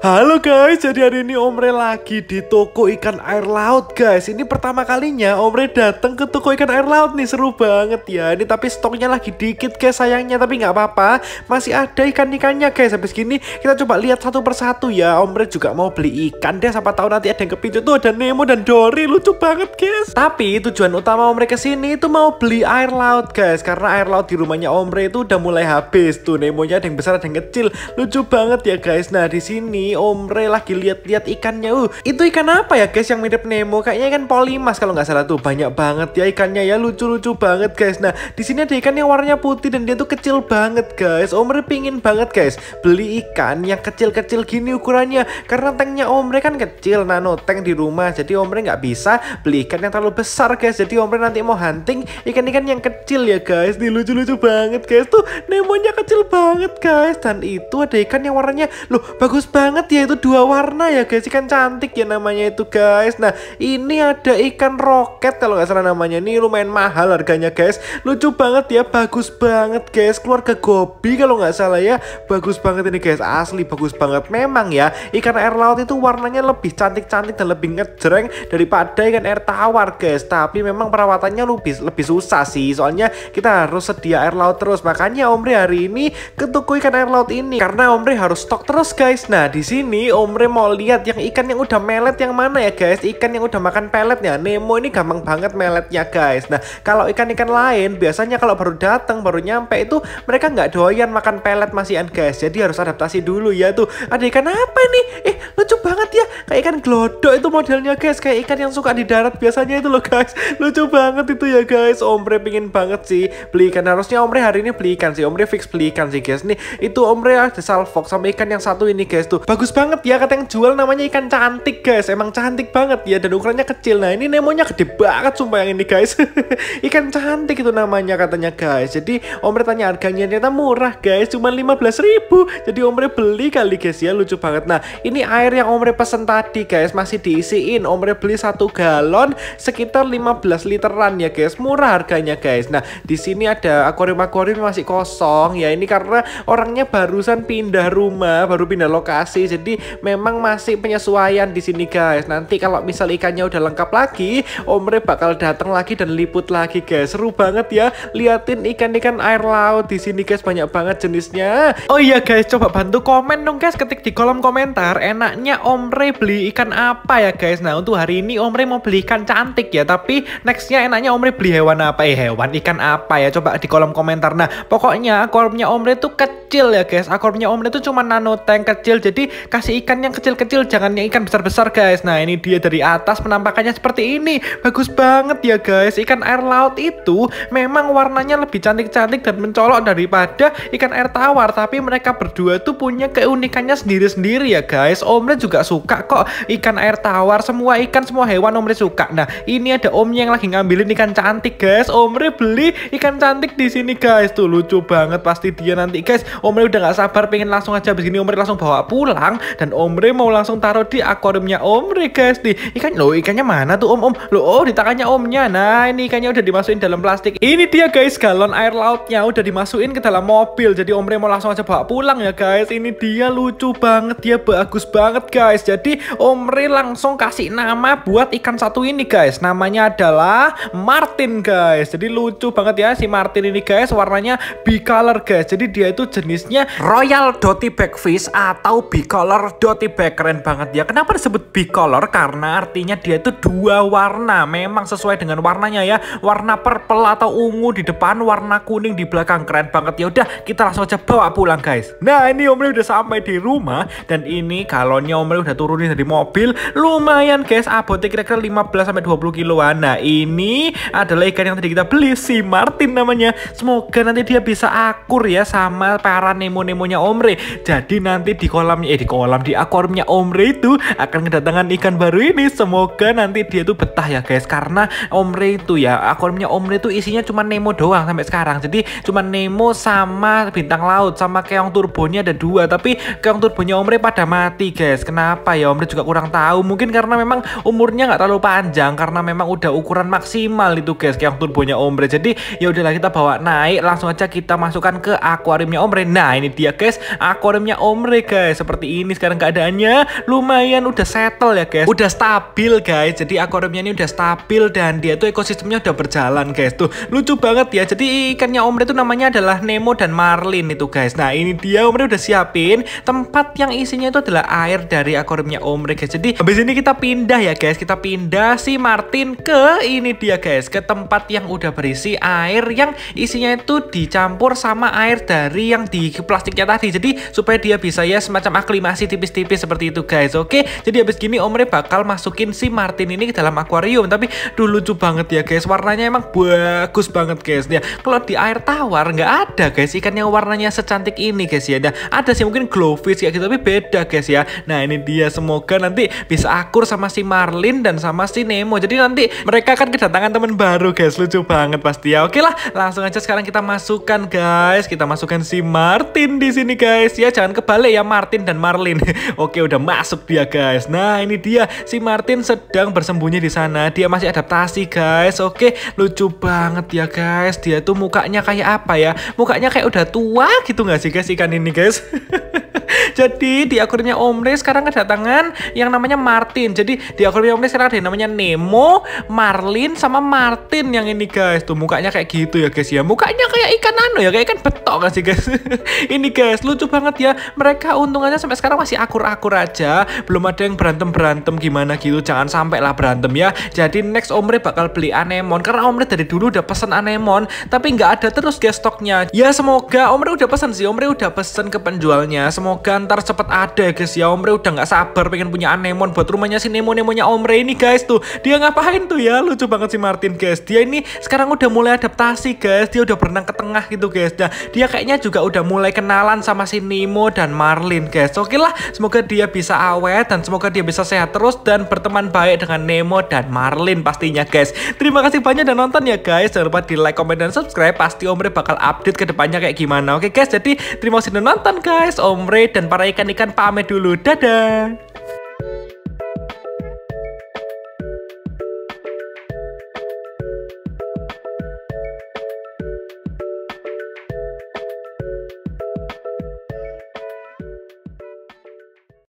Halo guys, jadi hari ini Omre lagi di toko ikan air laut guys Ini pertama kalinya Omre datang ke toko ikan air laut nih, seru banget ya Ini tapi stoknya lagi dikit guys sayangnya, tapi nggak apa-apa Masih ada ikan-ikannya guys, habis gini kita coba lihat satu persatu ya Omre juga mau beli ikan deh, siapa tahu nanti ada yang kepincut tuh ada Nemo dan Dory, lucu banget guys Tapi tujuan utama Omre kesini itu mau beli air laut guys Karena air laut di rumahnya Omre itu udah mulai habis tuh Nemonya ada yang besar ada yang kecil, lucu banget ya guys Nah di sini Omre Om Re lagi lihat-lihat ikannya. Uh, itu ikan apa ya guys yang mirip Nemo? Kayaknya ikan polimas kalau nggak salah tuh. Banyak banget ya ikannya ya, lucu-lucu banget guys. Nah, di sini ada ikan yang warnanya putih dan dia tuh kecil banget guys. Om Re pingin banget guys beli ikan yang kecil-kecil gini ukurannya karena tanknya Om Re kan kecil nano tank di rumah. Jadi Om Re nggak bisa beli ikan yang terlalu besar guys. Jadi Om nanti mau hunting ikan-ikan yang kecil ya guys. Ini lucu-lucu banget guys. Tuh Nemonya kecil banget guys dan itu ada ikan yang warnanya loh bagus banget ya itu dua warna ya guys ikan cantik ya namanya itu guys nah ini ada ikan roket kalau nggak salah namanya ini lumayan mahal harganya guys lucu banget ya bagus banget guys keluarga gobi kalau nggak salah ya bagus banget ini guys asli bagus banget memang ya ikan air laut itu warnanya lebih cantik-cantik dan lebih ngejreng daripada ikan air tawar guys tapi memang perawatannya lebih lebih susah sih soalnya kita harus sedia air laut terus makanya Omri hari ini ke toko ikan air laut ini karena Omre harus stok terus guys. Nah, di sini Omre mau lihat yang ikan yang udah melet yang mana ya guys? Ikan yang udah makan peletnya. Nemo ini gampang banget meletnya guys. Nah, kalau ikan-ikan lain biasanya kalau baru datang baru nyampe itu mereka nggak doyan makan pelet masihan guys. Jadi harus adaptasi dulu ya tuh. Ada ikan apa nih? Eh, lucu banget ya kayak ikan glodok itu modelnya guys kayak ikan yang suka di darat biasanya itu loh guys lucu banget itu ya guys omre pingin banget sih beli ikan harusnya omre hari ini beli ikan sih omre fix beli ikan sih guys nih itu omre ada salfok sama ikan yang satu ini guys tuh bagus banget ya kata yang jual namanya ikan cantik guys emang cantik banget ya dan ukurannya kecil nah ini nemonya gede banget sumpah yang ini guys ikan cantik itu namanya katanya guys jadi omre tanya harganya ternyata murah guys cuma 15 ribu jadi omre beli kali guys ya lucu banget nah ini air yang omre pesen tadi guys masih diisiin Omre beli satu galon sekitar 15 literan ya guys murah harganya guys nah di sini ada akuarium-akuarium masih kosong ya ini karena orangnya barusan pindah rumah baru pindah lokasi jadi memang masih penyesuaian di sini guys nanti kalau misal ikannya udah lengkap lagi Omre bakal datang lagi dan liput lagi guys seru banget ya liatin ikan-ikan air laut di sini guys banyak banget jenisnya oh iya guys coba bantu komen dong guys ketik di kolom komentar enaknya Om Omre beli ikan apa ya guys? Nah untuk hari ini Om mau beli ikan cantik ya. Tapi nextnya enaknya Om beli hewan apa? Eh hewan ikan apa ya? Coba di kolom komentar. Nah pokoknya akwariumnya Om tuh kecil ya guys. Akwariumnya Om tuh cuma nano tank kecil. Jadi kasih ikan yang kecil-kecil jangan yang ikan besar-besar guys. Nah ini dia dari atas penampakannya seperti ini. Bagus banget ya guys. Ikan air laut itu memang warnanya lebih cantik-cantik dan mencolok daripada ikan air tawar. Tapi mereka berdua tuh punya keunikannya sendiri-sendiri ya guys. Om juga suka suka kok ikan air tawar semua ikan semua hewan Omri suka nah ini ada omnya yang lagi ngambilin ikan cantik guys Omri beli ikan cantik di sini guys tuh lucu banget pasti dia nanti guys Omri udah nggak sabar pengen langsung aja begini Omri langsung bawa pulang dan Omri mau langsung taruh di akuariumnya Omri guys nih ikan lo ikannya mana tuh om om lo oh di tangannya omnya nah ini ikannya udah dimasukin dalam plastik ini dia guys galon air lautnya udah dimasukin ke dalam mobil jadi Omri mau langsung aja bawa pulang ya guys ini dia lucu banget dia bagus banget guys jadi Omri langsung kasih nama buat ikan satu ini guys. Namanya adalah Martin guys. Jadi lucu banget ya si Martin ini guys. Warnanya bicolor guys. Jadi dia itu jenisnya Royal Dotty Backfish atau bicolor Dotty Back. Keren banget ya. Kenapa disebut bicolor? Karena artinya dia itu dua warna. Memang sesuai dengan warnanya ya. Warna purple atau ungu di depan, warna kuning di belakang. Keren banget ya. Udah kita langsung aja bawa pulang guys. Nah ini Omri udah sampai di rumah dan ini galonnya Omri udah Turunin dari mobil lumayan guys abotnya kira-kira 15 sampai 20 kiloan nah ini adalah ikan yang tadi kita beli si Martin namanya semoga nanti dia bisa akur ya sama para nemo-nemonya Omre jadi nanti di kolamnya eh di kolam di akuariumnya Omre itu akan kedatangan ikan baru ini semoga nanti dia tuh betah ya guys karena Omre itu ya akuariumnya Omre itu isinya cuma nemo doang sampai sekarang jadi cuma nemo sama bintang laut sama keong turbonya ada dua tapi keong turbonya Omre pada mati guys kenapa apa ya Om juga kurang tahu mungkin karena memang umurnya nggak terlalu panjang karena memang udah ukuran maksimal itu guys yang turbonya Om jadi ya udahlah kita bawa naik langsung aja kita masukkan ke akuariumnya Om nah ini dia guys akuariumnya Om guys seperti ini sekarang keadaannya lumayan udah settle ya guys udah stabil guys jadi akuariumnya ini udah stabil dan dia tuh ekosistemnya udah berjalan guys tuh lucu banget ya jadi ikannya Om itu namanya adalah Nemo dan Marlin itu guys nah ini dia Om udah siapin tempat yang isinya itu adalah air dari akuarium akuariumnya Om oh, guys. Jadi habis ini kita pindah ya guys, kita pindah si Martin ke ini dia guys, ke tempat yang udah berisi air yang isinya itu dicampur sama air dari yang di plastiknya tadi. Jadi supaya dia bisa ya semacam aklimasi tipis-tipis seperti itu guys. Oke, jadi habis gini Om bakal masukin si Martin ini ke dalam akuarium. Tapi dulu lucu banget ya guys, warnanya emang bagus banget guys. Ya, kalau di air tawar nggak ada guys ikan yang warnanya secantik ini guys ya. Nah, ada sih mungkin glowfish kayak gitu tapi beda guys ya. Nah, ini dia Iya, semoga nanti bisa akur sama si Marlin dan sama si Nemo. Jadi nanti mereka akan kedatangan teman baru, guys. Lucu banget pasti ya. Oke lah, langsung aja sekarang kita masukkan, guys. Kita masukkan si Martin di sini, guys. Ya, jangan kebalik ya Martin dan Marlin. Oke, udah masuk dia, guys. Nah, ini dia si Martin sedang bersembunyi di sana. Dia masih adaptasi, guys. Oke, lucu banget ya, guys. Dia tuh mukanya kayak apa ya? Mukanya kayak udah tua gitu nggak sih, guys? Ikan ini, guys. Jadi di akunnya Om sekarang kedatangan yang namanya Martin. Jadi di akunnya Om sekarang ada yang namanya Nemo, Marlin sama Martin yang ini guys. Tuh mukanya kayak gitu ya guys ya. Mukanya kayak ikan anu ya, kayak ikan betok kan sih guys. ini guys lucu banget ya. Mereka untungannya sampai sekarang masih akur-akur aja. Belum ada yang berantem-berantem gimana gitu. Jangan sampai lah berantem ya. Jadi next Om bakal beli anemon karena Om dari dulu udah pesan anemon tapi nggak ada terus guys stoknya. Ya semoga Om udah pesan sih. Om udah pesan ke penjualnya. Semoga ntar cepet ada ya guys ya Omre udah nggak sabar pengen punya anemon buat rumahnya si Nemo Nemonya Omre ini guys tuh dia ngapain tuh ya lucu banget si Martin guys dia ini sekarang udah mulai adaptasi guys dia udah berenang ke tengah gitu guys nah dia kayaknya juga udah mulai kenalan sama si Nemo dan Marlin guys oke lah semoga dia bisa awet dan semoga dia bisa sehat terus dan berteman baik dengan Nemo dan Marlin pastinya guys terima kasih banyak dan nonton ya guys jangan lupa di like komen dan subscribe pasti Omre bakal update kedepannya kayak gimana oke guys jadi terima kasih dan nonton guys Omre dan dan para ikan-ikan pamit dulu. Dadah!